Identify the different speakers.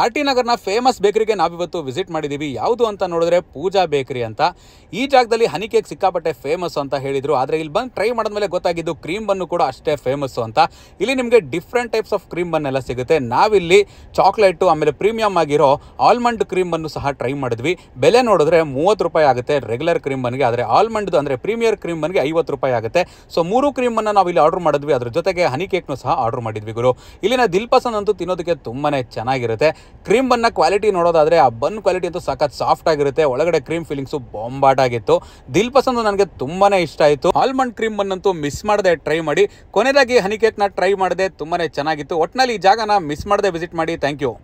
Speaker 1: R T ನಗರ್ನ famous ಬೇಕರಿಗೆ ನಾವಿವತ್ತು ವಿಸಿಟ್ ಮಾಡಿದ್ದೀವಿ ಯಾವುದು ಅಂತ ನೋಡಿದ್ರೆ ಪೂಜಾ ಬೇಕರಿ ಅಂತ ಈ ಜಾಗದಲ್ಲಿ ಹನಿ ಕೇಕ್ ಸಿಕ್ಕಾಪಟ್ಟೆ ಫೇಮಸ್ ಅಂತ ಹೇಳಿದರು ಆದರೆ ಇಲ್ಲಿ ಬಂದು ಟ್ರೈ ಮಾಡಿದ್ಮೇಲೆ ಗೊತ್ತಾಗಿದ್ದು ಕ್ರೀಮ್ ಬನ್ನು ಕೂಡ ಅಷ್ಟೇ ಫೇಮಸ್ಸು ಅಂತ ಇಲ್ಲಿ ನಿಮಗೆ ಡಿಫ್ರೆಂಟ್ ಟೈಪ್ಸ್ ಆಫ್ ಕ್ರೀಮ್ ಬನ್ನೆಲ್ಲ ಸಿಗುತ್ತೆ ನಾವಿಲ್ಲಿ ಚಾಕ್ಲೇಟು ಆಮೇಲೆ ಪ್ರೀಮಿಯಮ್ ಆಗಿರೋ ಆಲ್ಮಂಡ್ ಕ್ರೀಮ್ ಬನ್ನು ಸಹ ಟ್ರೈ ಮಾಡಿದ್ವಿ ಬೆಲೆ ನೋಡಿದ್ರೆ ಮೂವತ್ತು ರೂಪಾಯಿ ಆಗುತ್ತೆ ರೆಗ್ಯುಲರ್ ಕ್ರೀಮ್ ಬನ್ಗೆ ಆದರೆ ಆಲ್ಮಂಡ್ದು ಅಂದರೆ ಪ್ರೀಮಿಯರ್ ಕ್ರೀಮ್ ಬನ್ಗೆ ಐವತ್ತು ರೂಪಾಯಿ ಆಗುತ್ತೆ ಸೊ ಮೂರು ಕ್ರೀಮ್ ನಾವು ಇಲ್ಲಿ ಆರ್ಡರ್ ಮಾಡಿದ್ವಿ ಅದ್ರ ಜೊತೆಗೆ ಹನಿ ಕೇಕ್ನು ಸಹ ಆರ್ಡರ್ ಮಾಡಿದ್ವಿ ಗುರು ಇಲ್ಲಿನ ದಿಲ್ಪಸನ್ ಅಂತೂ ತಿನ್ನೋದಕ್ಕೆ ತುಂಬಾ ಚೆನ್ನಾಗಿರುತ್ತೆ ಕ್ರೀಮ್ ಬನ್ನ ಕ್ವಾಲಿಟಿ ನೋಡೋದಾದರೆ ಆ ಬನ್ ಕ್ವಾಲಿಟಿ ಅಂತೂ ಸಖತ್ ಸಾಫ್ಟ್ ಆಗಿರುತ್ತೆ ಒಳಗಡೆ ಕ್ರೀಮ್ ಫೀಲಿಂಗ್ಸು ಬಾಂಬಾಟ್ ಆಗಿತ್ತು ದಿಲ್ ಪಸಂದು ನನಗೆ ತುಂಬಾ ಇಷ್ಟ ಆಯಿತು ಆಲ್ಮಂಡ್ ಕ್ರೀಮ್ ಬನ್ನಂತೂ ಮಿಸ್ ಮಾಡದೆ ಟ್ರೈ ಮಾಡಿ ಕೊನೆಯದಾಗಿ ಹನಿ ಟ್ರೈ ಮಾಡಿದೆ ತುಂಬಾ ಚೆನ್ನಾಗಿತ್ತು ಒಟ್ಟಿನಲ್ಲಿ ಈ ಜಾಗನ ಮಿಸ್ ಮಾಡದೆ ವಿಸಿಟ್ ಮಾಡಿ ಥ್ಯಾಂಕ್ ಯು